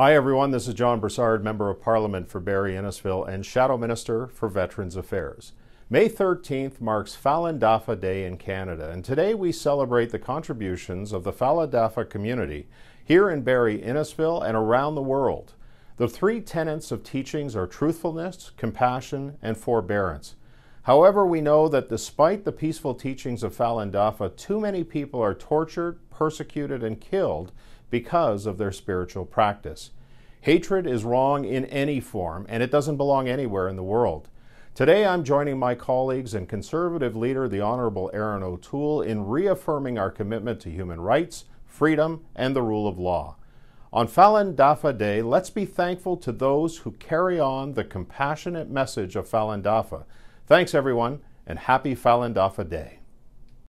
Hi, everyone. This is John Broussard, Member of Parliament for Barry Innisfil and Shadow Minister for Veterans Affairs. May 13th marks Falun Dafa Day in Canada, and today we celebrate the contributions of the Falun Dafa community here in Barry Innisfil and around the world. The three tenets of teachings are truthfulness, compassion, and forbearance. However, we know that despite the peaceful teachings of Falun Dafa, too many people are tortured, persecuted, and killed because of their spiritual practice. Hatred is wrong in any form, and it doesn't belong anywhere in the world. Today, I'm joining my colleagues and conservative leader, the Honorable Aaron O'Toole, in reaffirming our commitment to human rights, freedom, and the rule of law. On Falun Dafa Day, let's be thankful to those who carry on the compassionate message of Falun Dafa Thanks, everyone, and happy Falun Dafa Day.